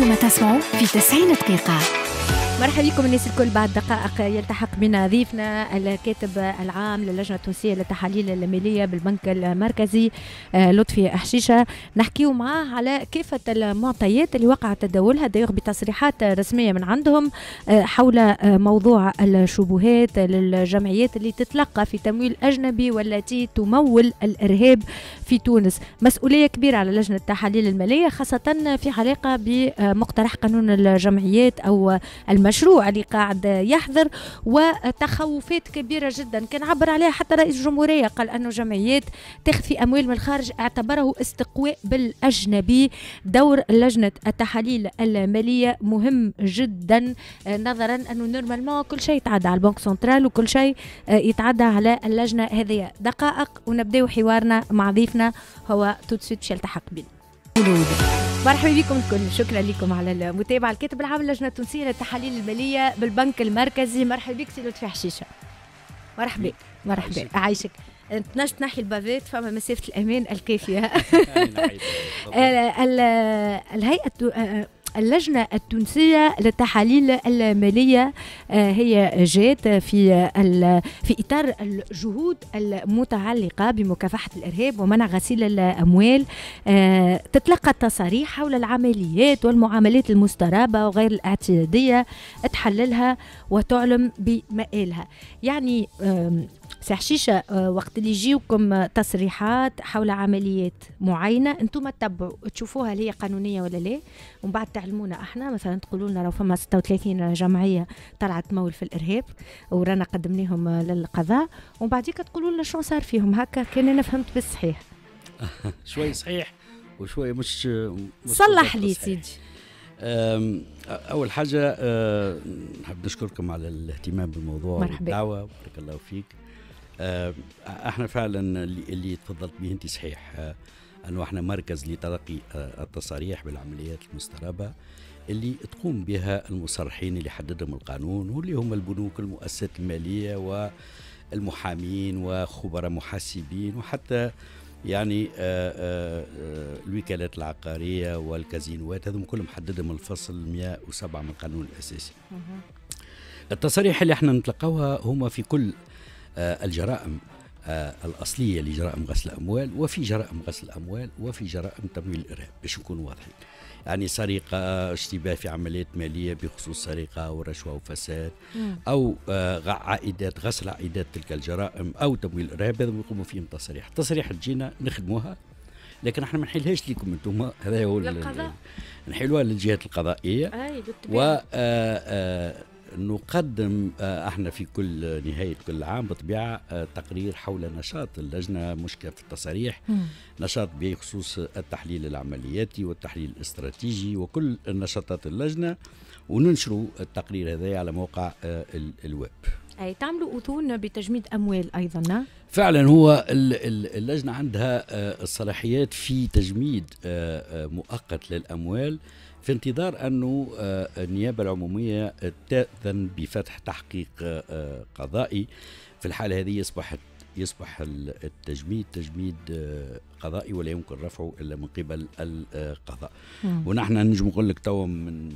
أنتم تسمعون في 90 دقيقة مرحبا بكم الناس الكل بعد دقائق يلتحق بنا ضيفنا الكاتب العام للجنه التونسيه للتحاليل الماليه بالبنك المركزي آه، لطفي حشيشه نحكيو معاه على كافه المعطيات اللي وقع تداولها دايوغ بتصريحات رسميه من عندهم آه، حول آه، موضوع الشبهات للجمعيات اللي تتلقى في تمويل اجنبي والتي تمول الارهاب في تونس مسؤوليه كبيره على لجنه التحاليل الماليه خاصه في علاقه بمقترح قانون الجمعيات او الم مشروع اللي قاعد يحضر وتخوفات كبيرة جدا كان عبر عليها حتى رئيس الجمهورية قال أنه جمعيات تخفي أموال من الخارج اعتبره استقواء بالأجنبي دور لجنة التحاليل المالية مهم جدا آه، نظرا أنه نورمالمون كل شيء يتعدى على البنك سنترال وكل شيء آه، يتعدى على اللجنة هذه دقائق ونبدأ حوارنا مع ضيفنا هو توت سويت باش يلتحق بنا مرحبا بكم الكل شكرا لكم على المتابعه الكاتب العام للجنة التونسيه للتحاليل الماليه بالبنك المركزي مرحبا بك سي لطفي حشيشه مرحبا مرحبا عايشك تنجم تنحي البافيت فما مسافه الامان الكافيه آه، الهيئه آه، آه، اللجنة التونسية للتحاليل المالية آه، هي جات في في إطار الجهود المتعلقة بمكافحة الإرهاب ومنع غسيل الأموال آه، تتلقى التصاريح حول العمليات والمعاملات المسترابة وغير الاعتيادية تحللها وتعلم بمآلها يعني سي حشيشه آه، وقت اللي يجيوكم آه، تصريحات حول عمليات معينه انتم تتبعوا تشوفوها اللي هي قانونيه ولا لا ومن بعد تعلمونا احنا مثلا تقولوا لنا راه فما 36 جمعيه طلعت مول في الارهاب ورانا قدمناهم آه، للقضاء ومن بعديك تقولوا لنا شنو صار فيهم هكا كان انا فهمت بالصحيح شوي صحيح وشوي مش, مش صلح لي سيدي اول حاجه نحب نشكركم على الاهتمام بالموضوع مرحبا والدعوه بارك الله فيك آه، احنا فعلا اللي تفضلت به انت صحيح آه، انه احنا مركز لتلقي آه، التصاريح بالعمليات المستربه اللي تقوم بها المصرحين اللي حددهم القانون واللي هم البنوك المؤسسات الماليه والمحامين وخبراء محاسبين وحتى يعني آآ الوكالات العقارية والكازينوات هذم كلهم حددهم الفصل 107 من القانون الأساسي التصاريح اللي احنا نتلقاوها هما في كل آه، الجرائم آه، الاصليه لجرائم غسل الاموال وفي جرائم غسل الاموال وفي جرائم تمويل الارهاب باش نكون واضحين يعني سرقة اشتباه في عمليات مالية بخصوص سرقة ورشوة وفساد أو آه، عائدات غسل عائدات تلك الجرائم أو تمويل الإرهاب هذا يقوموا فيهم تصريح تصريح تجينا نخدموها لكن احنا ما نحلهاش لكم انتم هذا هو للقضاء نحلوها للجهات القضائيه و نقدم آه، احنا في كل نهاية كل عام بطبيعة آه، تقرير حول نشاط اللجنة مشكلة في التصاريح نشاط بخصوص التحليل العملياتي والتحليل الاستراتيجي وكل نشاطات اللجنة وننشروا التقرير هذا على موقع آه، الويب اي تعملوا اذون بتجميد اموال ايضا فعلا هو اللجنه عندها الصلاحيات في تجميد مؤقت للاموال في انتظار أنه آه، النيابة العمومية تأذن بفتح تحقيق آه، قضائي في الحالة هذه أصبحت يصبح التجميد تجميد آه، قضائي ولا يمكن رفعه إلا من قبل القضاء ونحن نجم نقول لك توا من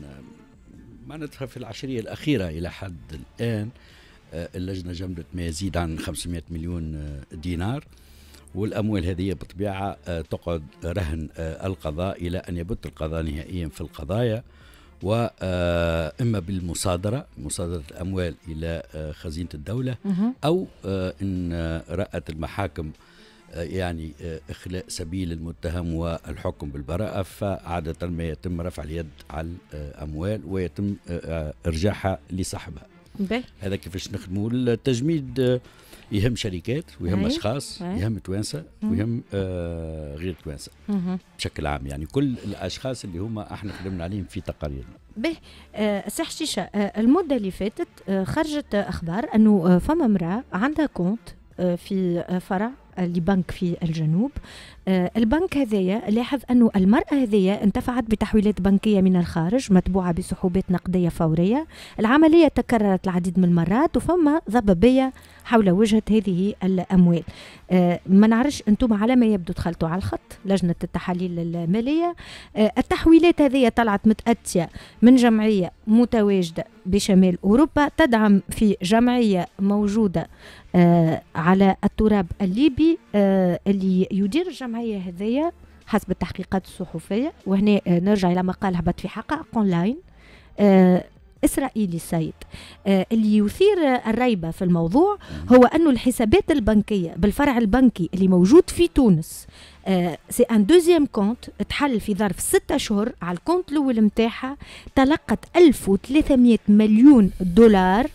معناتها في العشرية الأخيرة إلى حد الآن اللجنة جمدت ما يزيد عن 500 مليون دينار والاموال هذه بطبيعه آه، تقعد رهن آه، القضاء الى ان يبت القضاء نهائيا في القضايا واما آه، بالمصادره مصادره الاموال الى خزينه الدوله او ان رات المحاكم يعني اخلاء سبيل المتهم والحكم بالبراءه فعاده ما يتم رفع اليد على الاموال ويتم ارجاعها لصاحبها هذا كيفاش نخدموا التجميد آه، يهم شركات ويهم اشخاص يهم توانسه ويهم آه غير توانسه بشكل عام يعني كل الاشخاص اللي هما احنا خدمنا عليهم في تقاريرنا به سي آه، حشيشه آه، المده اللي فاتت خرجت اخبار انه فما امراه عندها كونت في فرع لبنك في الجنوب آه، البنك هذايا لاحظ أنه المرأة هذايا انتفعت بتحويلات بنكية من الخارج متبوعة بسحوبات نقدية فورية العملية تكررت العديد من المرات وفما ضبابية حول وجهة هذه الأموال آه، ما نعرفش أنتم على ما يبدو دخلتوا على الخط لجنة التحاليل المالية آه، التحويلات هذه طلعت متأتية من جمعية متواجدة بشمال أوروبا تدعم في جمعية موجودة على التراب الليبي آه اللي يدير الجمعيه هذيا حسب التحقيقات الصحفيه وهنا آه، نرجع الى مقال هبط في حقائق اونلاين آه، اسرائيلي سيد آه، اللي يثير الريبه في الموضوع هو انه الحسابات البنكيه بالفرع البنكي اللي موجود في تونس سي ان دوزيام كونت تحل في ظرف ستة اشهر على الكونت الاول نتاعها تلقت 1300 مليون دولار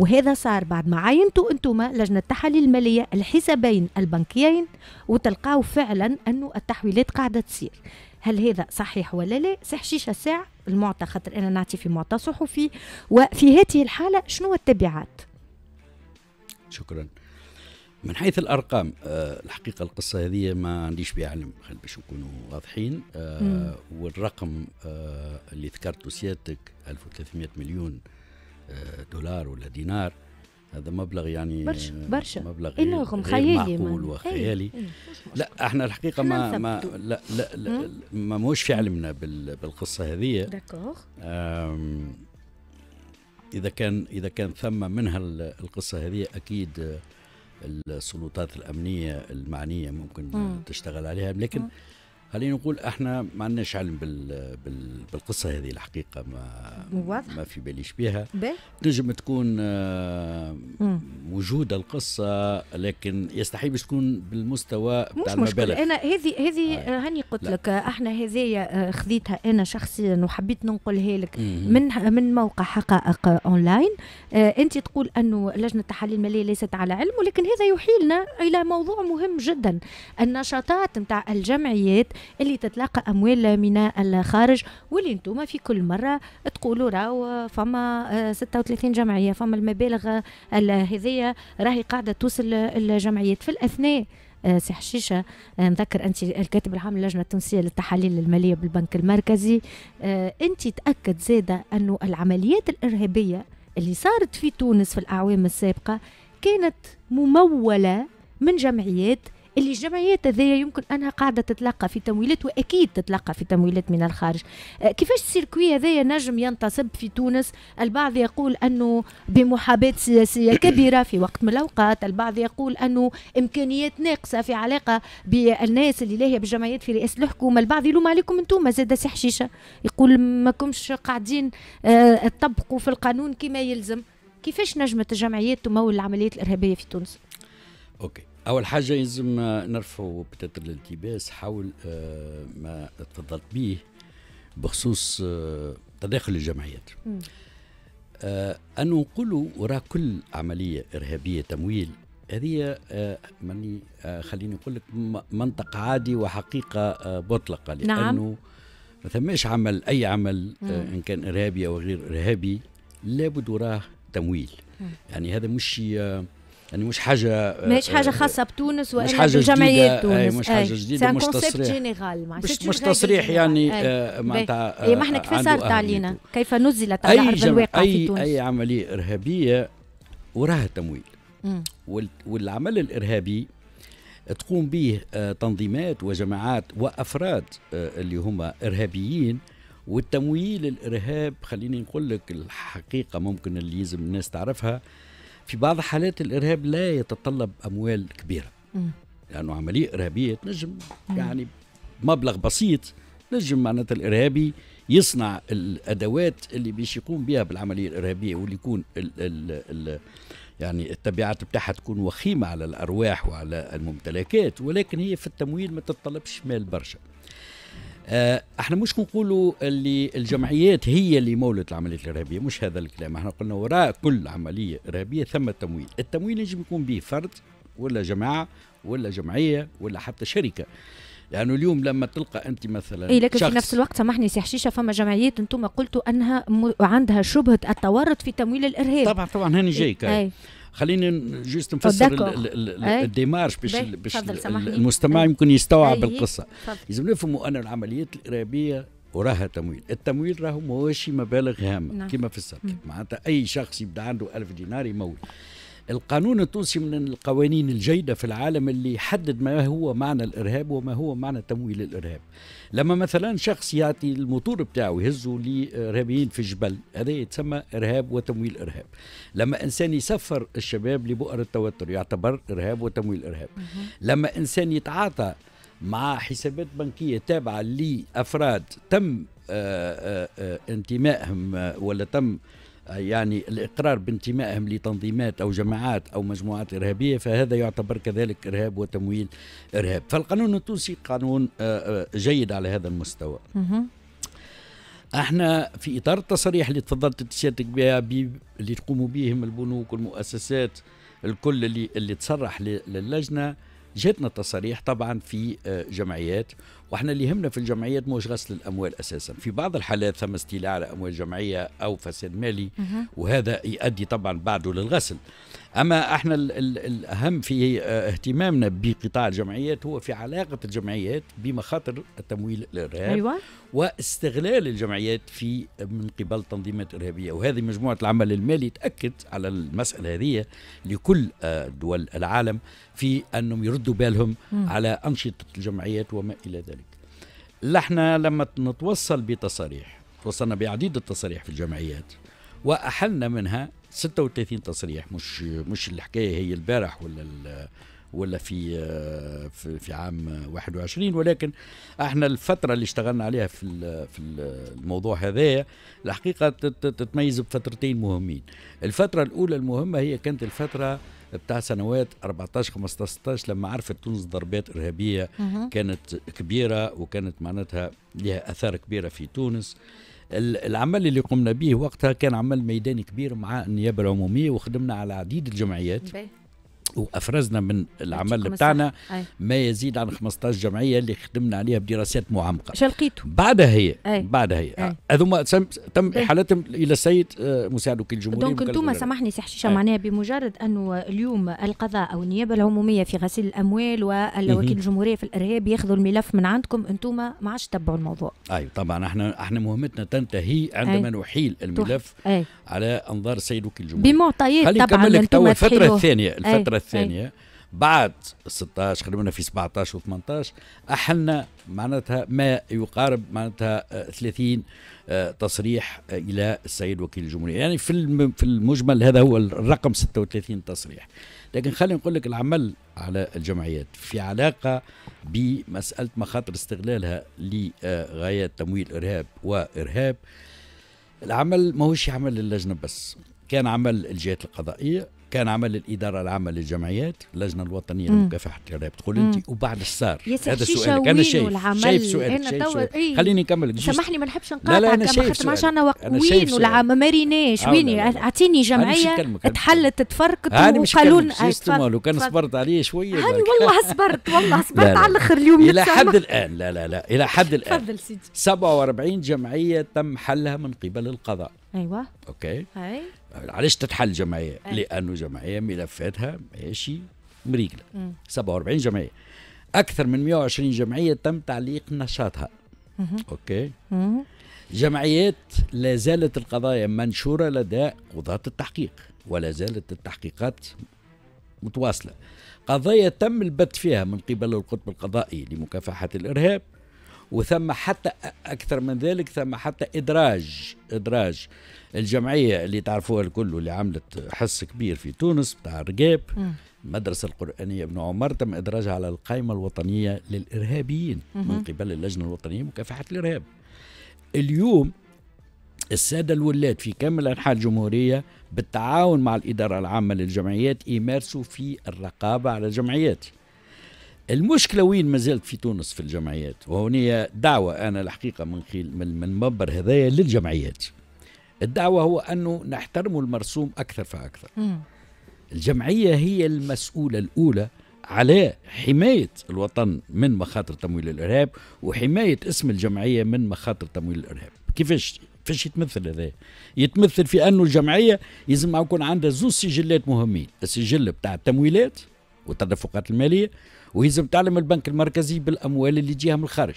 وهذا صار بعد ما عاينتوا انتم لجنه التحاليل الماليه الحسابين البنكيين وتلقاو فعلا انه التحويلات قاعده تصير هل هذا صحيح ولا لا صح شيشة ساعة المعطى خاطر أنا نعطي في معطى صحفي وفي هذه الحالة شنو التبعات شكرا من حيث الارقام أه الحقيقه القصه هذه ما عنديش بها علم باش نكونوا واضحين أه والرقم أه اللي ذكرته سيادتك 1300 مليون آه، دولار ولا دينار هذا مبلغ يعني برشا برشا مبلغ إلهم خيالي معقول وخيالي إيه، إيه، لا احنا الحقيقه ما ما لا لا, لا ما موش في علمنا بالقصه هذه اذا كان اذا كان ثم منها القصه هذه اكيد السلطات الامنيه المعنيه ممكن مم. تشتغل عليها لكن مم. خلينا نقول احنا ما عندناش علم بال... بال... بالقصه هذه الحقيقه ما واضح. ما في باليش بها بي؟ تنجم تكون آه، موجوده القصه لكن يستحيل باش تكون بالمستوى بتاع مش المبالغ مش انا هذه هذه آه. هاني قلت لك احنا هذايا آه، خذيتها انا شخصيا وحبيت ننقلها لك من من موقع حقائق اونلاين آه انت تقول انه لجنه التحاليل الماليه ليست على علم ولكن هذا يحيلنا الى موضوع مهم جدا النشاطات نتاع الجمعيات اللي تتلاقى اموال من الخارج واللي انتم في كل مره تقولوا راهو فما 36 آه، جمعيه فما المبالغ هذيا راهي قاعده توصل الجمعيات في الاثناء آه، سي حشيشه آه، نذكر انت الكاتب العام للجنه التونسيه للتحاليل الماليه بالبنك المركزي انت تاكد زاده انه العمليات الارهابيه اللي صارت في تونس في الاعوام السابقه كانت مموله من جمعيات اللي الجمعيات هذيا يمكن انها قاعده تتلقى في تمويلات واكيد تتلقى في تمويلات من الخارج أه، كيفاش السيركوي هذايا نجم ينتصب في تونس البعض يقول انه بمحاباه سياسيه كبيره في وقت من الاوقات البعض يقول انه امكانيات ناقصه في علاقه بالناس اللي لاهيه بالجمعيات في رئاسه الحكومه البعض يلوم عليكم انتم زاد سي حشيشه يقول ماكمش قاعدين أه، تطبقوا في القانون كما يلزم كيفاش نجمت الجمعيات تمول العمليات الارهابيه في تونس اوكي اول حاجه لازم نرفعوا بتاتر الالتباس حول آه، ما تفضلت به بخصوص آه، تداخل الجمعيات آه، أن نقولوا وراء كل عملية إرهابية تمويل هذه ماني خليني نقول لك منطق عادي وحقيقة مطلقة نعم. لأنه نعم. ما ثماش عمل أي عمل إن كان إرهابي أو غير إرهابي لابد وراه تمويل يعني هذا مش يعني مش حاجه ماهيش حاجه خاصه بتونس ولا بجمعيه تونس أي مش حاجه جديده مش تصريح جينيرال مش, مش تصريح يعني, يعني، آه، معناتها ما احنا آه، كيف صارت آه، علينا كيف نزلت على ارض الواقع في تونس اي عمليه ارهابيه وراها تمويل والعمل الارهابي تقوم به تنظيمات وجماعات وافراد اللي هما ارهابيين والتمويل الارهاب خليني نقول لك الحقيقه ممكن اللي لازم الناس تعرفها في بعض حالات الارهاب لا يتطلب اموال كبيره لانه لانه عمليه ارهابيه تنجم يعني مبلغ بسيط نجم معناتها الارهابي يصنع الادوات اللي باش يقوم بها بالعمليه الارهابيه واللي يكون ال ال ال يعني التبعات بتاعها تكون وخيمه على الارواح وعلى الممتلكات ولكن هي في التمويل ما تتطلبش مال برشا آه، احنا مش نقولوا اللي الجمعيات هي اللي مولت العمليات الارهابيه مش هذا الكلام احنا قلنا وراء كل عمليه ارهابيه ثم تمويل التمويل يجب يكون به فرد ولا جماعه ولا جمعيه ولا حتى شركه لانه يعني اليوم لما تلقى انت مثلا اي لكن شخص في نفس الوقت سامحني سي حشيشه فما جمعيات انتم قلتوا انها عندها شبهه التورط في تمويل الارهاب طبعا طبعا هاني جايك إيه. خلينا جوست نفسر الديمارش باش باش المستمع يمكن يستوعب القصه لازم نفهموا ان العمليات الارهابيه وراها تمويل التمويل راهو ماهوش مبالغ هامه نعم. كما في السابق معناتها اي شخص يبدا عنده ألف دينار يمول القانون التونسي من القوانين الجيدة في العالم اللي يحدد ما هو معنى الإرهاب وما هو معنى تمويل الإرهاب لما مثلا شخص يعطي الموتور بتاعه يهزه لإرهابيين في جبل هذا يتسمى إرهاب وتمويل إرهاب لما إنسان يسفر الشباب لبؤر التوتر يعتبر إرهاب وتمويل إرهاب لما إنسان يتعاطى مع حسابات بنكية تابعة لأفراد تم آه، آه، آه، انتمائهم ولا تم يعني الإقرار بانتمائهم لتنظيمات أو جماعات أو مجموعات إرهابية فهذا يعتبر كذلك إرهاب وتمويل إرهاب فالقانون التونسي قانون آه، آه، جيد على هذا المستوى احنا في اطار التصريح اللي تفضلت سيادتك بها اللي تقوموا بهم البنوك والمؤسسات الكل اللي اللي تصرح للجنه جاتنا تصريح طبعا في آه، جمعيات واحنا اللي يهمنا في الجمعيات مش غسل الاموال اساسا في بعض الحالات ثم استيلاء على اموال جمعيه او فساد مالي وهذا يؤدي طبعا بعده للغسل اما احنا الـ الـ الاهم في آه، اهتمامنا بقطاع الجمعيات هو في علاقه الجمعيات بمخاطر التمويل الارهابي أيوة. واستغلال الجمعيات في من قبل تنظيمات ارهابيه وهذه مجموعه العمل المالي تاكد على المساله هذه لكل آه، دول العالم في انهم يردوا بالهم م. على انشطه الجمعيات وما الى ذلك لحنا لما نتوصل بتصاريح توصلنا بعديد التصاريح في الجمعيات واحلنا منها 36 تصريح مش مش الحكايه هي البارح ولا ولا في في عام 21 ولكن احنا الفتره اللي اشتغلنا عليها في في الموضوع هذايا الحقيقه تتميز بفترتين مهمين الفتره الاولى المهمه هي كانت الفتره بتاع سنوات 14 15 16 لما عرفت تونس ضربات ارهابيه كانت كبيره وكانت معناتها لها اثار كبيره في تونس العمل اللي قمنا به وقتها كان عمل ميداني كبير مع النيابه العموميه وخدمنا على عديد الجمعيات بي. وافرزنا من العمل بتاعنا ما يزيد عن 15 جمعيه اللي خدمنا عليها بدراسات معمقه شلقيتو بعدها هي بعدها هي هذوما تم احالتهم الى السيد آه، مساعد وكيل الجمهوريه دونك انتم سامحني سي حشيشه معناها بمجرد انه اليوم القضاء او النيابه العموميه في غسيل الاموال والوكيل الجمهوريه في الارهاب ياخذوا الملف من عندكم انتم ما عادش تتبعوا الموضوع اي طبعا احنا احنا مهمتنا تنتهي عندما أي. نحيل الملف أي. على انظار السيد وكيل الجمهوريه بمعطيات طبعا خلينا الفتره الثانيه الفتره الثانيه الثانيه أي. بعد 16 خلينا في 17 و18 احلنا معناتها ما يقارب معناتها 30 آه، آه، تصريح آه، الى السيد وكيل الجمهوريه يعني في في المجمل هذا هو الرقم 36 تصريح لكن خلينا نقول لك العمل على الجمعيات في علاقه بمساله مخاطر استغلالها لغايات تمويل ارهاب وارهاب العمل ماهوش عمل اللجنه بس كان عمل الجهات القضائيه كان عمل الاداره العامه للجمعيات اللجنه الوطنيه لمكافحه الارهاب تقول انت وبعد السار هذا سؤالك انا شايف شايف سؤالك شايف إيه؟ خليني نكمل سامحني ما نحبش نقاطعك لا لا انا شايف ما عندنا وقت وين والعام ما مريناش وين اعطيني جمعيه تحلت تفركت وقالوا لنا لو كان صبرت عليه شويه هاني والله صبرت والله صبرت على الاخر اليوم الى حد الان لا لا لا الى حد الان تفضل سيدي 47 جمعيه تم حلها من قبل القضاء ايوه اوكي أي. علاش تتحل جمعيه؟ إيه. لانه جمعيه ملفاتها ماشي مريقله 47 جمعيه اكثر من 120 جمعيه تم تعليق نشاطها مم. اوكي مم. جمعيات لا زالت القضايا منشوره لدى قضاه التحقيق ولا زالت التحقيقات متواصله قضايا تم البت فيها من قبل القطب القضائي لمكافحه الارهاب وثم حتى اكثر من ذلك ثم حتى ادراج ادراج الجمعيه اللي تعرفوها الكل واللي عملت حس كبير في تونس بتاع الرقاب المدرسه القرانيه ابن عمر تم ادراجها على القائمه الوطنيه للارهابيين من قبل اللجنه الوطنيه مكافحه الارهاب اليوم الساده الولاد في كامل انحاء الجمهوريه بالتعاون مع الاداره العامه للجمعيات يمارسوا في الرقابه على الجمعيات المشكله وين ما زالت في تونس في الجمعيات وهوني دعوه انا الحقيقه من خلال من, المنبر منبر هذايا للجمعيات الدعوه هو انه نحترموا المرسوم اكثر فاكثر مم. الجمعيه هي المسؤوله الاولى على حمايه الوطن من مخاطر تمويل الارهاب وحمايه اسم الجمعيه من مخاطر تمويل الارهاب كيفاش كيفاش يتمثل هذا يتمثل في انه الجمعيه يلزم يكون عندها زوج سجلات مهمين السجل بتاع التمويلات والتدفقات الماليه ويلزم تعلم البنك المركزي بالاموال اللي تجيها من الخارج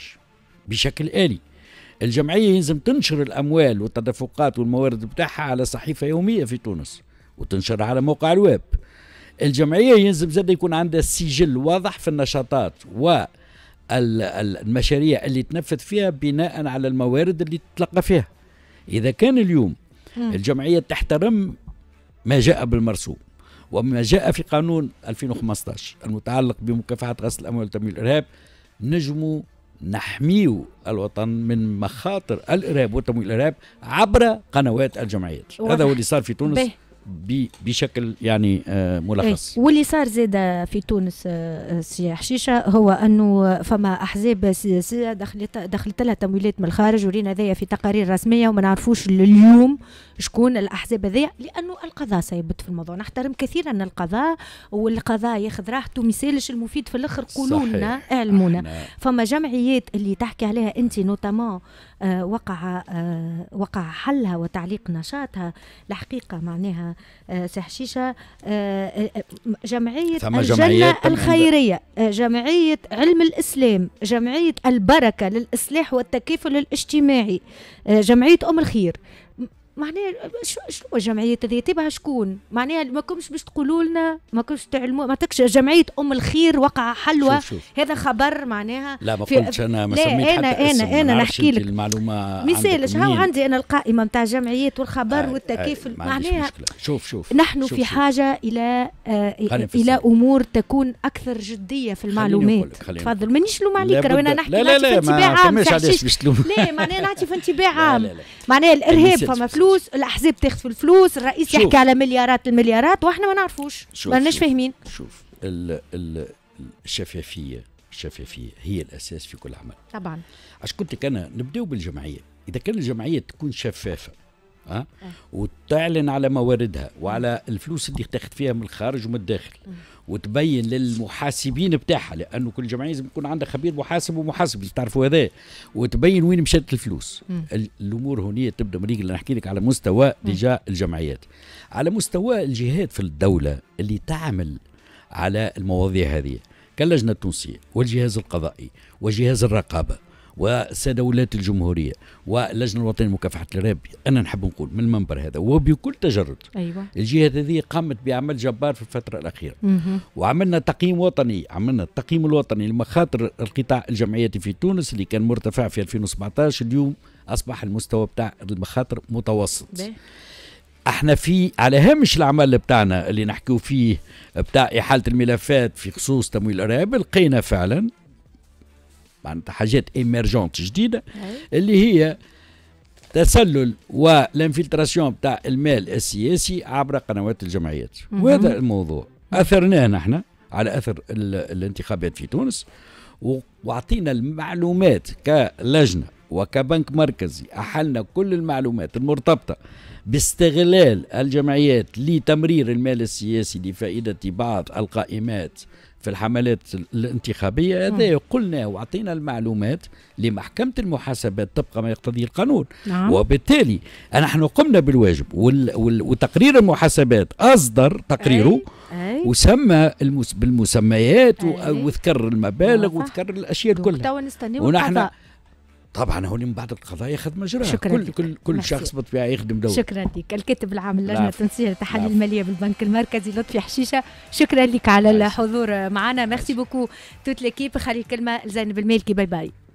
بشكل آلي الجمعية يلزم تنشر الأموال والتدفقات والموارد بتاعها على صحيفة يومية في تونس وتنشرها على موقع الويب الجمعية يلزم زاد يكون عندها سجل واضح في النشاطات و المشاريع اللي تنفذ فيها بناء على الموارد اللي تتلقى فيها إذا كان اليوم الجمعية تحترم ما جاء بالمرسوم وما جاء في قانون 2015 المتعلق بمكافحة غسل الأموال وتمويل الإرهاب نجموا نحميو الوطن من مخاطر الإرهاب وتمويل الإرهاب عبر قنوات الجمعيات هذا هو اللي صار في تونس بيه. بشكل يعني آه، ملخص إيه، واللي صار زاد في تونس آه، سي حشيشه هو انه فما احزاب سياسيه دخلت دخلت لها تمويلات من الخارج ورينا هذايا في تقارير رسميه وما نعرفوش اليوم شكون الاحزاب هذيا لانه القضاء سيبت في الموضوع نحترم كثيرا القضاء والقضاء ياخذ راحته ما يسالش المفيد في الاخر قولوا لنا اعلمونا فما جمعيات اللي تحكي عليها انت نوتامون آه، وقع وقع حلها وتعليق نشاطها الحقيقه معناها اسمها سحشيشة آه، آه، جمعية الجنة الخيرية آه، جمعية علم الإسلام جمعية البركة للإصلاح والتكافل الاجتماعي جمعية أم الخير معناها شنو الجمعيه هذه تبع شكون معناها ما كنتش باش تقولوا لنا ما كنتش تعلموا ما تكش جمعيه ام الخير وقع حلوى هذا خبر معناها لا ما قلتش انا ما سميت حتى انا اسم. انا انا نحكي لك المعلومه ما مثالش هاو عندي انا القائمه نتاع الجمعيات والخبر آه والتكافل آه معناها شوف شوف نحن شوف في شوف. حاجه الى آه الى امور تكون اكثر جديه في المعلومات تفضل مانيش لوم عليك رانا نحكي لا لا لا ما فهمتش علاش باش لا معناها نعطي في انتباه عام معناها الارهاب فما فلوس الفلوس الاحزاب تاخذ في الفلوس الرئيس شوف. يحكي على مليارات المليارات واحنا ما نعرفوش ما لناش فاهمين شوف ال ال الشفافيه الشفافيه هي الاساس في كل عمل طبعا اش كنت كان نبداو بالجمعيه اذا كان الجمعيه تكون شفافه أه؟ أه. وتعلن على مواردها وعلى الفلوس اللي تاخذ فيها من الخارج ومن الداخل أه. وتبين للمحاسبين بتاعها لانه كل جمعيه لازم يكون عندها خبير محاسب ومحاسب تعرفوا هذا وتبين وين مشات الفلوس مم. الامور هنا تبدا مريق اللي نحكي لك على مستوى ديجا الجمعيات على مستوى الجهات في الدوله اللي تعمل على المواضيع هذه كاللجنه التونسيه والجهاز القضائي وجهاز الرقابه ولاة الجمهورية واللجنة الوطنية لمكافحة الإرهاب أنا نحب نقول من المنبر هذا وبكل تجرد أيوة. الجهة هذه قامت بعمل جبار في الفترة الأخيرة مه. وعملنا تقييم وطني عملنا التقييم الوطني لمخاطر القطاع الجمعياتي في تونس اللي كان مرتفع في 2017 اليوم أصبح المستوى بتاع المخاطر متوسط بيه. احنا في على هامش العمل بتاعنا اللي نحكيو فيه بتاع احاله الملفات في خصوص تمويل الارهاب لقينا فعلا معناتها حاجات ايمرجونت جديده اللي هي تسلل والانفلتراسيون تاع المال السياسي عبر قنوات الجمعيات وهذا الموضوع اثرناه نحن على اثر الانتخابات في تونس واعطينا المعلومات كلجنه وكبنك مركزي احلنا كل المعلومات المرتبطه باستغلال الجمعيات لتمرير المال السياسي لفائده بعض القائمات في الحملات الانتخابيه هذا قلنا واعطينا المعلومات لمحكمه المحاسبات طبق ما يقتضيه القانون نعم. وبالتالي نحن قمنا بالواجب وال وال وتقرير المحاسبات اصدر تقريره أي. أي. وسمى المس بالمسميات وذكر المبالغ نعم. وذكر الاشياء كلها ونحن طبعا هوني من بعد القضايا خد مجرى شكرا كل كل كل شخص بطبيعه يخدم دوره شكرا لك الكاتب العام للجنه التنسيقيه للتحاليل الماليه بالبنك المركزي لطفي حشيشه شكرا لك على الحضور معنا ميرسي بوكو توت ليكيب خلي الكلمه لزينب المالكي باي باي